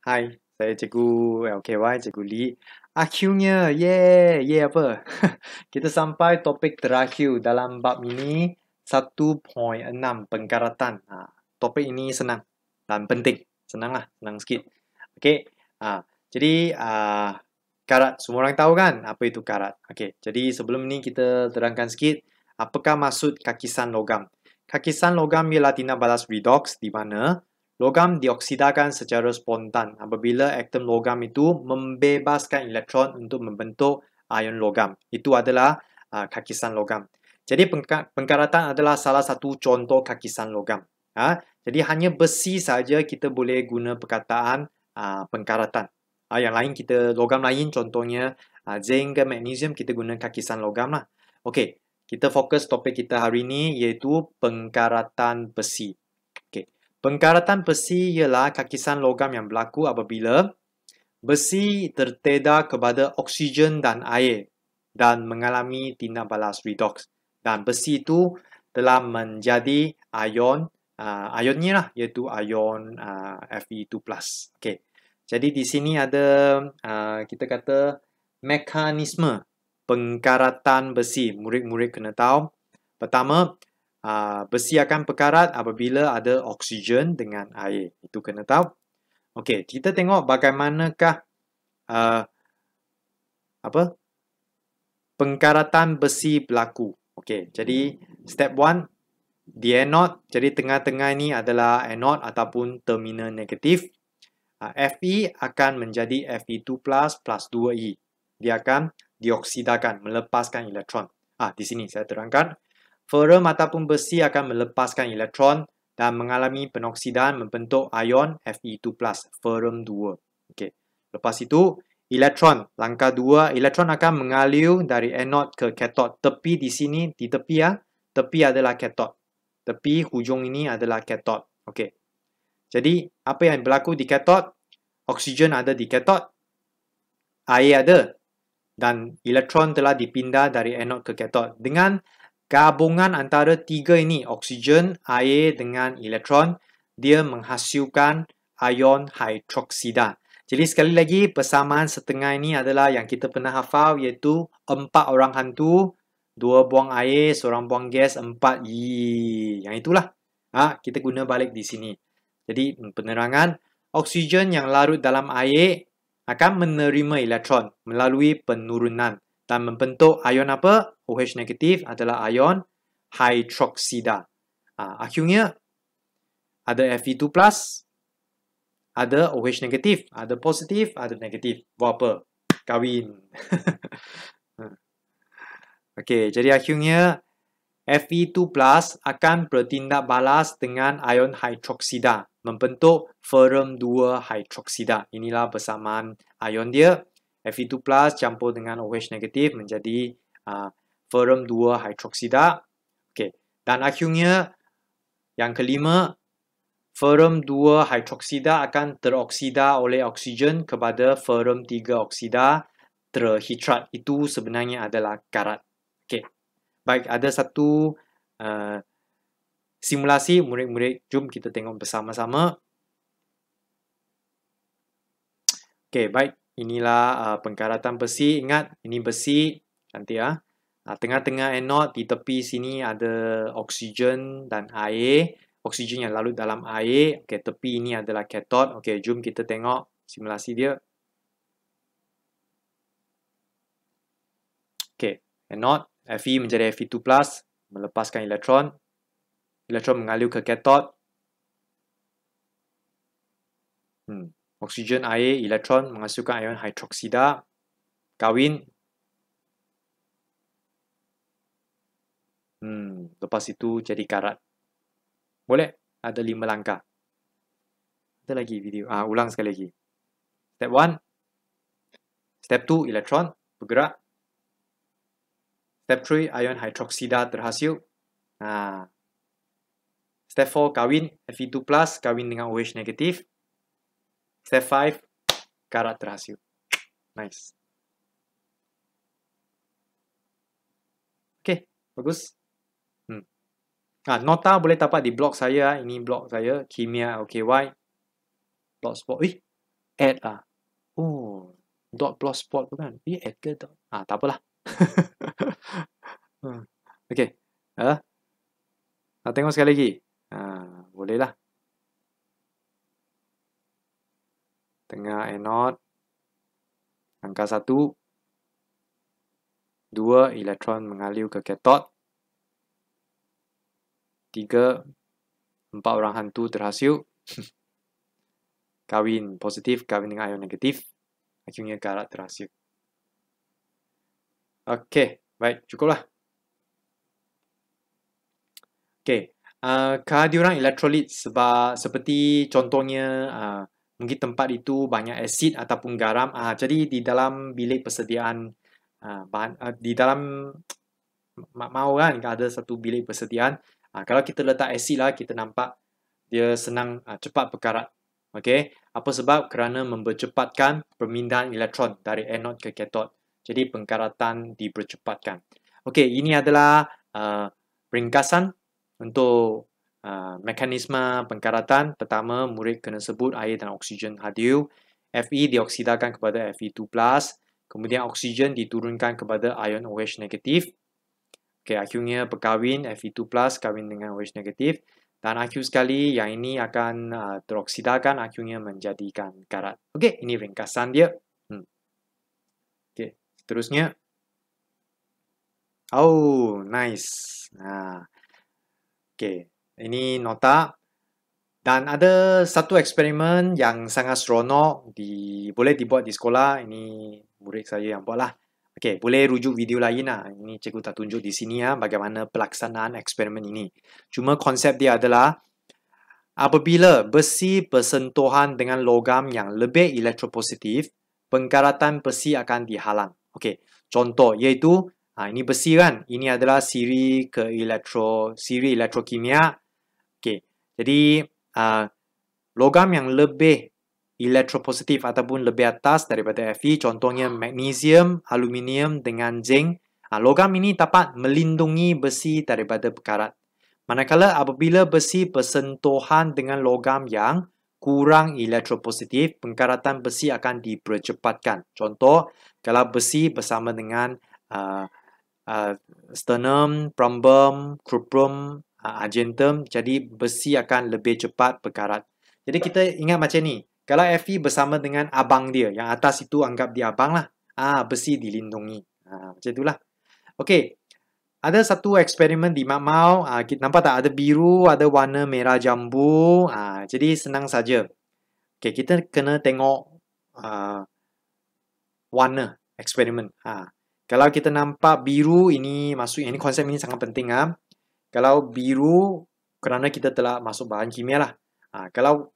Hai, saya cikgu LKY, eh, cikgu Lee. Akhirnya, yeah, yeah apa? Kita sampai topik terakhir dalam bab ini, 1.6, pengkaratan. Ha, topik ini senang dan penting. Senang lah, senang sedikit. Okay, ha, jadi uh, karat, semua orang tahu kan apa itu karat. Okay, jadi sebelum ni kita terangkan sikit, apakah maksud kaki san logam? Kaki san logam ialah tindak balas redox di mana Logam dioksidakan secara spontan apabila atom logam itu membebaskan elektron untuk membentuk ion logam. Itu adalah uh, kakisan logam. Jadi pengkaratan adalah salah satu contoh kakisan logam. Ha? Jadi hanya besi saja kita boleh guna perkataan uh, pengkaratan. Ha, yang lain kita logam lain contohnya uh, zinc dan magnesium kita guna kakisan logam lah. Okey, kita fokus topik kita hari ini iaitu pengkaratan besi. Pengkaratan besi ialah kakisan logam yang berlaku apabila besi tertedah kepada oksigen dan air dan mengalami tindak balas redox. Dan besi itu telah menjadi ion, uh, ion lah, iaitu ion uh, ah, Fe2+. Okay. Jadi di sini ada uh, kita kata mekanisme pengkaratan besi. Murid-murid kena tahu. Pertama, uh, ah, besi akan pekarat apabila ada oksigen dengan air. Itu kena tahu. Okey, kita tengok bagaimanakah uh, apa pengkaratan besi berlaku. Okey, jadi step 1 di anode, jadi tengah-tengah ini adalah anode ataupun terminal negatif. Uh, Fe akan menjadi Fe2+, 2E. Dia akan dioksidakan, melepaskan elektron. Ah, di sini saya terangkan. Forum ataupun besi akan melepaskan elektron dan mengalami penoksidaan membentuk ion Fe2+, forum 2. Okay. Lepas itu, elektron, langkah 2, elektron akan mengalir dari anode ke katod. Tepi di sini, di tepi ya, tepi adalah katod. Tepi hujung ini adalah katod. Okay. Jadi, apa yang berlaku di katod? Oksigen ada di katod, air ada, dan elektron telah dipindah dari anode ke katod. Dengan gabungan antara tiga ini, oksigen, air dengan elektron, dia menghasilkan ion hidroksida. Jadi sekali lagi, persamaan setengah ini adalah yang kita pernah hafal iaitu empat orang hantu, dua buang air, seorang buang gas, empat yee. Yang itulah. Ha, kita guna balik di sini. Jadi penerangan, oksigen yang larut dalam air akan menerima elektron melalui penurunan dan membentuk ion apa? OH negatif adalah ion hidroksida. Ah, ha, akhirnya ada Fe2+, ada OH negatif, ada positif, ada negatif. Buat apa? Kawin. Okay, jadi akhirnya Fe2+, akan bertindak balas dengan ion hidroksida membentuk ferum 2 hidroksida. Inilah bersamaan ion dia. Fe2+ campur dengan OH negatif menjadi uh, ah, ferum 2 hidroksida. Okey. Dan akhirnya yang kelima ferum 2 hidroksida akan teroksida oleh oksigen kepada ferum 3 oksida terhidrat. Itu sebenarnya adalah karat. Okey. Baik, ada satu uh, simulasi murid-murid jom kita tengok bersama-sama. Okey, baik inilah uh, pengkaratan besi. Ingat, ini besi. Nanti ya. Uh. Tengah-tengah anod di tepi sini ada oksigen dan air. Oksigen yang lalu dalam air. Okay, tepi ini adalah ketod. Okay, jom kita tengok simulasi dia. Okay, anod Fe menjadi Fe2+, melepaskan elektron. Elektron mengalir ke ketod. Hmm oksigen air elektron menghasilkan ion hidroksida kawin hmm lepas itu jadi karat boleh ada lima langkah ada lagi video ah ulang sekali lagi step one, step two elektron bergerak step three ion hidroksida terhasil ah step 4 kawin Fe2+ kawin dengan OH negatif Step five, karat rahasia. Nice. Okay, bagus. Hmm. Ah, nota boleh dapat di blog saya. Ini blog saya, Kimia OKY. Blog Blogspot. Eh, add lah. Oh, dot blogspot bukan? Eh, add ke dot? Ah, tak apalah. Hmm. Okay. Ah, nak tengok sekali lagi. Ah, uh, boleh lah. tengah and not. Angka satu, dua elektron mengalir ke ketod, tiga, empat orang hantu terhasil, kawin positif, kawin dengan ion negatif, akhirnya galak terhasil. Okey, baik, cukuplah. Okey, uh, kehadiran elektrolit sebab seperti contohnya uh, mungkin tempat itu banyak asid ataupun garam. Uh, jadi di dalam bilik persediaan uh, bahan, uh, di dalam mak mau kan ada satu bilik persediaan. Uh, kalau kita letak asid lah kita nampak dia senang uh, cepat berkarat. Okey. Apa sebab? Kerana mempercepatkan pemindahan elektron dari anod ke katod. Jadi pengkaratan dipercepatkan. Okey, ini adalah uh, ringkasan untuk uh, mekanisme pengkaratan pertama murid kena sebut air dan oksigen hadiu Fe dioksidakan kepada Fe2+, kemudian oksigen diturunkan kepada ion OH negatif. Okay, akhirnya berkahwin Fe2+, kahwin dengan OH negatif. Dan akhir sekali, yang ini akan uh, ah, teroksidakan, akhirnya menjadikan karat. Okey, ini ringkasan dia. Hmm. Okey, seterusnya. Oh, nice. Nah. Okey, ini nota dan ada satu eksperimen yang sangat seronok di boleh dibuat di sekolah ini murid saya yang buat lah okay, boleh rujuk video lain lah ini cikgu tak tunjuk di sini ya bagaimana pelaksanaan eksperimen ini cuma konsep dia adalah apabila besi bersentuhan dengan logam yang lebih elektropositif pengkaratan besi akan dihalang okay, contoh iaitu ha, ini besi kan ini adalah siri ke elektro siri elektrokimia Okay. Jadi uh, logam yang lebih elektropositif ataupun lebih atas daripada Fe, contohnya magnesium, aluminium dengan zinc, uh, logam ini dapat melindungi besi daripada berkarat. Manakala apabila besi bersentuhan dengan logam yang kurang elektropositif, pengkaratan besi akan dipercepatkan. Contoh, kalau besi bersama dengan uh, uh, sternum, prumbum, cuprum, argentum jadi besi akan lebih cepat berkarat. Jadi kita ingat macam ni. Kalau Fe bersama dengan abang dia, yang atas itu anggap dia abang lah. Ah, besi dilindungi. Ah, macam itulah. Okey. Ada satu eksperimen di Mak Ah, kita nampak tak? Ada biru, ada warna merah jambu. Ah, jadi senang saja. Okey, kita kena tengok ah, warna eksperimen. Ah, kalau kita nampak biru ini masuk, ini konsep ini sangat penting. Ah. Kalau biru, kerana kita telah masuk bahan kimia lah. Ha, kalau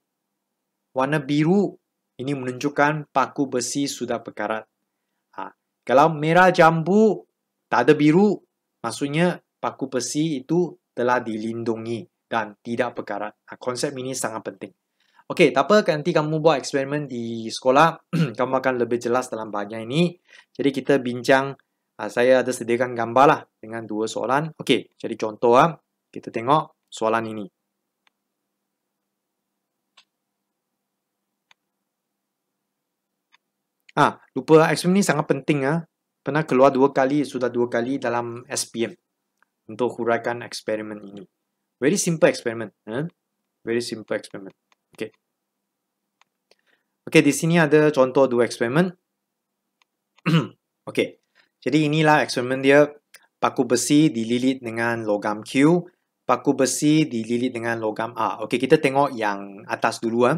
warna biru, ini menunjukkan paku besi sudah berkarat. Ha, kalau merah jambu, tak ada biru, maksudnya paku besi itu telah dilindungi dan tidak berkarat. Ha, konsep ini sangat penting. Okey, tak apa, nanti kamu buat eksperimen di sekolah, kamu akan lebih jelas dalam bahagian ini. Jadi kita bincang Ha, saya ada sediakan gambar lah dengan dua soalan. Okey, jadi contoh lah. Kita tengok soalan ini. Ah, ha, lupa SPM ni sangat penting ah. Pernah keluar dua kali, sudah dua kali dalam SPM untuk huraikan eksperimen ini. Very simple eksperimen. Eh? Ha? Very simple eksperimen. Okey, okey. di sini ada contoh dua eksperimen. Okey. Jadi inilah eksperimen dia. Paku besi dililit dengan logam Q. Paku besi dililit dengan logam A. Okey, kita tengok yang atas dulu. Eh.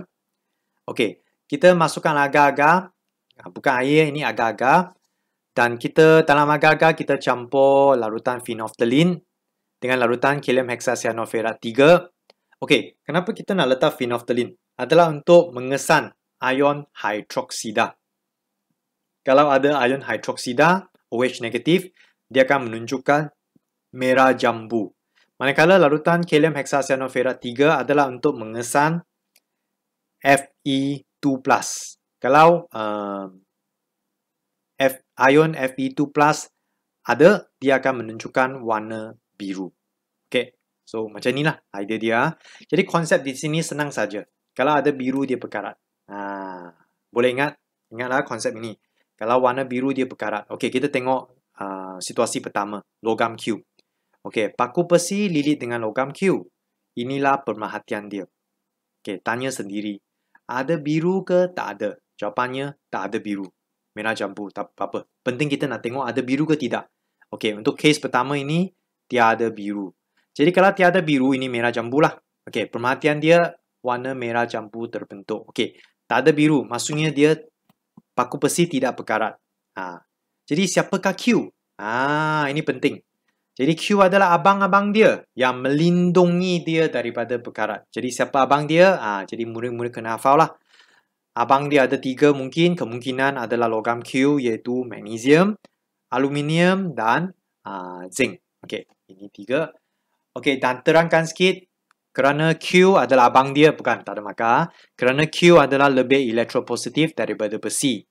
Okey, kita masukkan agar-agar. Ah, bukan air, ini agar-agar. Dan kita dalam agar-agar, kita campur larutan phenolphthalein dengan larutan kalium hexacyanoferat 3. Okey, kenapa kita nak letak phenolphthalein? Adalah untuk mengesan ion hidroksida. Kalau ada ion hidroksida, OH negatif, dia akan menunjukkan merah jambu. Manakala larutan kalium heksasianofera 3 adalah untuk mengesan Fe2+. Kalau uh, F, ion Fe2+, ada, dia akan menunjukkan warna biru. Okay. So, macam inilah idea dia. Jadi, konsep di sini senang saja. Kalau ada biru, dia berkarat. Ha, ah, boleh ingat? Ingatlah konsep ini. Kalau warna biru dia berkarat. Okey, kita tengok uh, situasi pertama, logam Q. Okey, paku besi lilit dengan logam Q. Inilah pemerhatian dia. Okey, tanya sendiri. Ada biru ke tak ada? Jawapannya, tak ada biru. Merah jambu, tak apa-apa. Penting kita nak tengok ada biru ke tidak. Okey, untuk case pertama ini, tiada biru. Jadi kalau tiada biru, ini merah jambu lah. Okey, pemerhatian dia warna merah jambu terbentuk. Okey, tak ada biru. Maksudnya dia paku besi tidak berkarat. Ha. Jadi siapakah Q? Ha, ini penting. Jadi Q adalah abang-abang dia yang melindungi dia daripada berkarat. Jadi siapa abang dia? Ha, jadi murid-murid kena hafal lah. Abang dia ada tiga mungkin. Kemungkinan adalah logam Q iaitu magnesium, aluminium dan uh, zinc. Okey, ini tiga. Okey, dan terangkan sikit kerana Q adalah abang dia, bukan tak ada makar. Kerana Q adalah lebih elektropositif daripada besi.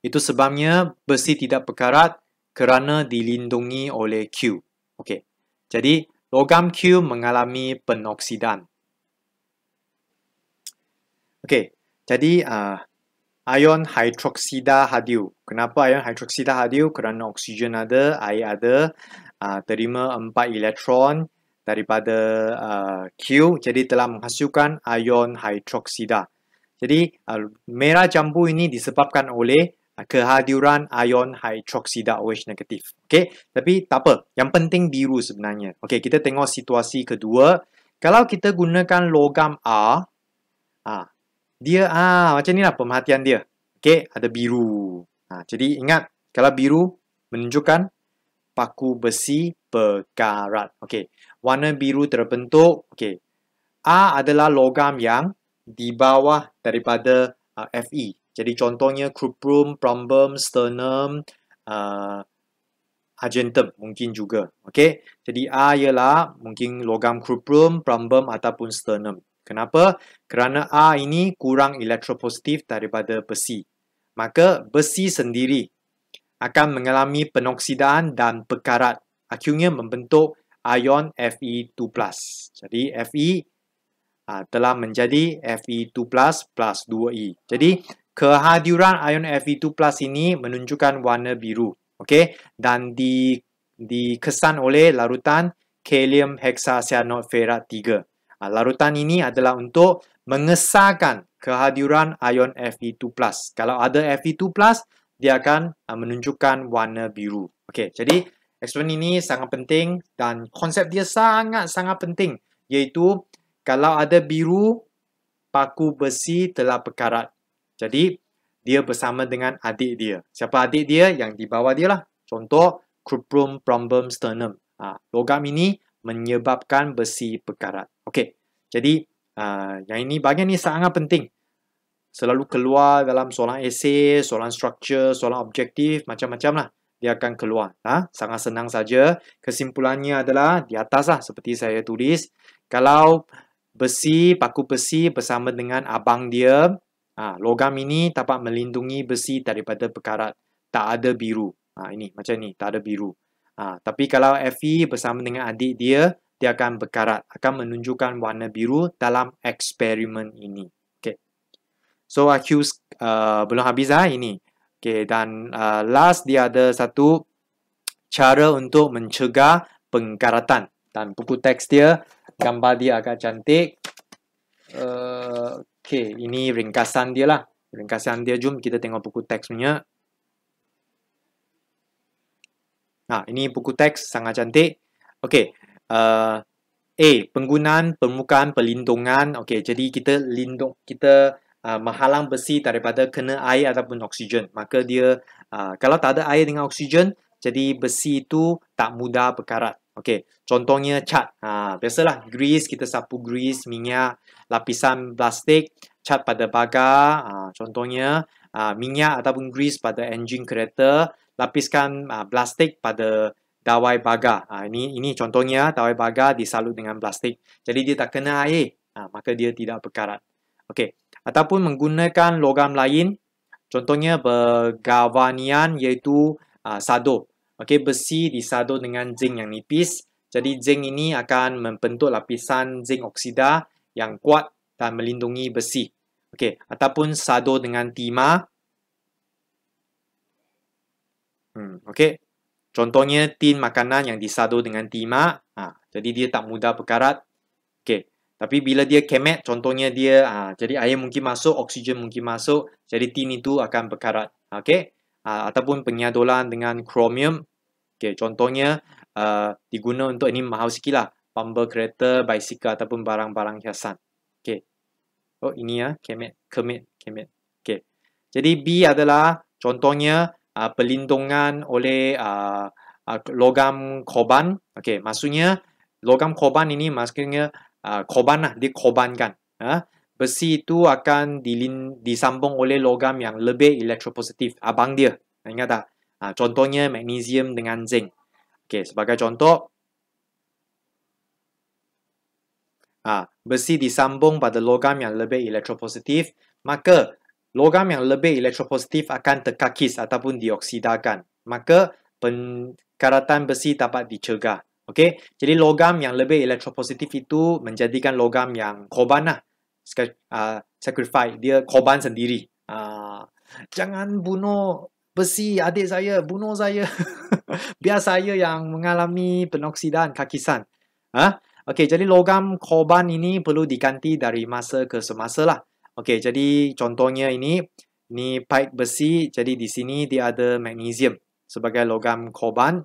Itu sebabnya besi tidak berkarat kerana dilindungi oleh Q. Okey. Jadi, logam Q mengalami penoksidan. Okey. Jadi, uh, ion hidroksida hadiu. Kenapa ion hidroksida hadiu? Kerana oksigen ada, air ada, ah, terima empat elektron, daripada uh, Q, jadi telah menghasilkan ion hidroksida. Jadi uh, merah jambu ini disebabkan oleh uh, kehadiran ion hidroksida OH negatif. Okey, tapi tak apa. Yang penting biru sebenarnya. Okey, kita tengok situasi kedua. Kalau kita gunakan logam A, ah, dia ah macam ni lah pemerhatian dia. Okey, ada biru. Ah, jadi ingat kalau biru menunjukkan paku besi pekarat. Okey. Warna biru terbentuk. Okey. A adalah logam yang di bawah daripada uh, Fe. Jadi contohnya cuprum, prombum, sternum, uh, argentum mungkin juga. Okey. Jadi A ialah mungkin logam cuprum, prombum ataupun sternum. Kenapa? Kerana A ini kurang elektropositif daripada besi. Maka besi sendiri akan mengalami penoksidaan dan pekarat. Akhirnya membentuk ion Fe2+. Jadi Fe uh, telah menjadi Fe2+, plus 2E. Jadi kehadiran ion Fe2+, ini menunjukkan warna biru. Okay? Dan di dikesan oleh larutan kalium hexacyanoid ferat 3. Uh, ah, larutan ini adalah untuk mengesahkan kehadiran ion Fe2+. Kalau ada Fe2+, dia akan uh, menunjukkan warna biru. Okey, jadi eksperimen ini sangat penting dan konsep dia sangat-sangat penting iaitu kalau ada biru, paku besi telah berkarat. Jadi, dia bersama dengan adik dia. Siapa adik dia? Yang di bawah dia lah. Contoh, cruprum brombum sternum. Ha, logam ini menyebabkan besi berkarat. Okey, jadi uh, yang ini bahagian ini sangat penting selalu keluar dalam soalan esay, soalan struktur, soalan objektif, macam-macam lah. Dia akan keluar. Ha? Sangat senang saja. Kesimpulannya adalah di atas lah seperti saya tulis. Kalau besi, paku besi bersama dengan abang dia, ha, logam ini dapat melindungi besi daripada pekarat. Tak ada biru. Ha, ini macam ni, tak ada biru. Ha, tapi kalau Fe bersama dengan adik dia, dia akan berkarat, akan menunjukkan warna biru dalam eksperimen ini. So IQ uh, belum habis lah ini. Okay, dan uh, last dia ada satu cara untuk mencegah pengkaratan. Dan buku teks dia, gambar dia agak cantik. Uh, okay, ini ringkasan dia lah. Ringkasan dia, jom kita tengok buku teksnya. Nah, ha, ini buku teks sangat cantik. Okay, uh, A, penggunaan permukaan pelindungan. Okay, jadi kita lindung, kita uh, menghalang besi daripada kena air ataupun oksigen. Maka dia uh, kalau tak ada air dengan oksigen, jadi besi itu tak mudah berkarat. Okey, contohnya cat. Uh, biasalah grease kita sapu grease, minyak, lapisan plastik, cat pada bagar, uh, ah, contohnya uh, minyak ataupun grease pada engine kereta, lapiskan uh, plastik pada dawai bagar. Uh, ini ini contohnya dawai bagar disalut dengan plastik. Jadi dia tak kena air. Uh, maka dia tidak berkarat. Okey, ataupun menggunakan logam lain, contohnya bergavanian iaitu uh, sado. Okey, besi disado dengan zinc yang nipis. Jadi zinc ini akan membentuk lapisan zinc oksida yang kuat dan melindungi besi. Okey, ataupun sado dengan timah. Hmm, okey. Contohnya tin makanan yang disado dengan timah. Ha, jadi dia tak mudah berkarat tapi bila dia kemet, contohnya dia ha, jadi air mungkin masuk, oksigen mungkin masuk, jadi tin itu akan berkarat. Okey? Ha, ataupun penyadolan dengan kromium. Okey, contohnya uh, diguna untuk ini mahal sikit lah. Bumper kereta, bicycle ataupun barang-barang hiasan. Okey. Oh, ini ya. Kemet, kemet, kemet. Okey. Jadi B adalah contohnya uh, pelindungan oleh uh, uh, logam korban. Okey, maksudnya logam korban ini maksudnya Ah, korban lah, dikorbankan. Ha? Ah, besi itu akan dilin, disambung oleh logam yang lebih elektropositif. Abang dia, ingat tak? Ha, contohnya magnesium dengan zinc. Okay, sebagai contoh, ha, besi disambung pada logam yang lebih elektropositif, maka logam yang lebih elektropositif akan terkakis ataupun dioksidakan. Maka, karatan besi dapat dicegah. Okey, jadi logam yang lebih elektropositif itu menjadikan logam yang korban lah. Ah, sacrifice, dia korban sendiri. Uh, jangan bunuh besi adik saya, bunuh saya. Biar saya yang mengalami penoksidan, kakisan. Huh? Ah, okey, jadi logam korban ini perlu diganti dari masa ke semasa lah. Okey, jadi contohnya ini, ini pipe besi, jadi di sini dia ada magnesium sebagai logam korban.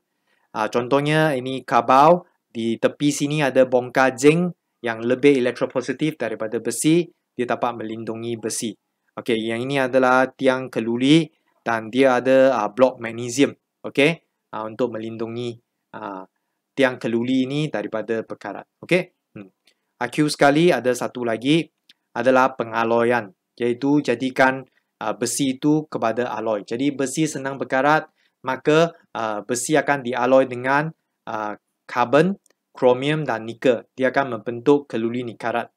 Uh, contohnya ini kabau di tepi sini ada bongkar zinc yang lebih elektropositif daripada besi dia dapat melindungi besi. Okey, yang ini adalah tiang keluli dan dia ada uh, blok magnesium. Okey, uh, untuk melindungi uh, tiang keluli ini daripada pekarat. Okey. Hmm. Aku sekali ada satu lagi adalah pengaloyan, iaitu jadikan uh, besi itu kepada aloi. Jadi besi senang berkarat maka Uh, besi akan dialoi dengan uh, karbon, kromium dan nikel. Dia akan membentuk keluli nikarat.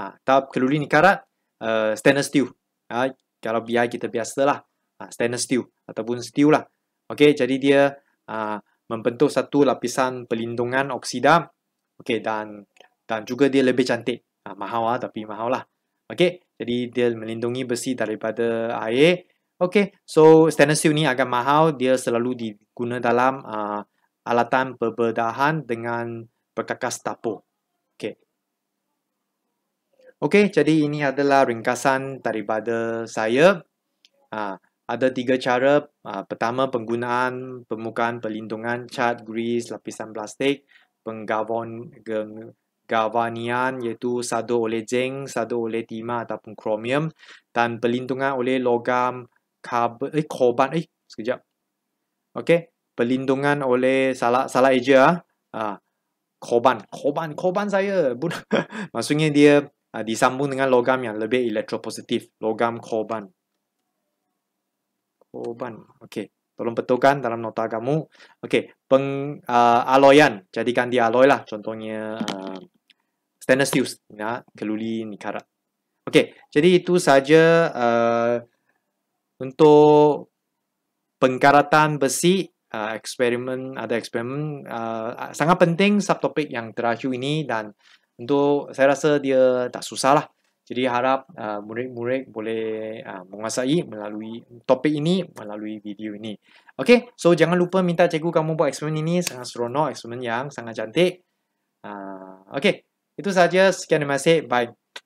Atau ha, uh, keluli nikarat, uh, stainless steel. Uh, kalau BI kita biasalah, uh, stainless steel ataupun steel lah. Okay, jadi dia uh, membentuk satu lapisan pelindungan oksida. Okay, dan dan juga dia lebih cantik. Uh, mahal lah, tapi mahal lah. Okay, jadi dia melindungi besi daripada air Okay, so stainless steel ni agak mahal. Dia selalu diguna dalam uh, alatan perbedahan dengan perkakas tapo. Okay. Okay, jadi ini adalah ringkasan daripada saya. Uh, ada tiga cara. Uh, pertama, penggunaan permukaan pelindungan cat, grease, lapisan plastik, penggavon, gavanian iaitu sado oleh zinc, sado oleh timah ataupun chromium dan pelindungan oleh logam carbon, eh, korban, eh, sekejap. Okay, perlindungan oleh salah salah aja ah. Ha, korban, korban, korban saya. Maksudnya dia ah, disambung dengan logam yang lebih elektropositif. Logam korban. Korban, okay. Tolong betulkan dalam nota kamu. Okay, peng uh, aloyan. Jadikan dia aloy lah. Contohnya uh, stainless steel. Ya, keluli Nikarat, Okay, jadi itu saja uh, untuk pengkaratan besi uh, eksperimen ada eksperimen uh, sangat penting subtopik yang terakhir ini dan untuk saya rasa dia tak susah lah jadi harap uh, murid-murid boleh uh, menguasai melalui topik ini melalui video ini. Okay, so jangan lupa minta cikgu kamu buat eksperimen ini sangat seronok, eksperimen yang sangat cantik. Uh, okay, itu saja. Sekian terima kasih. Bye.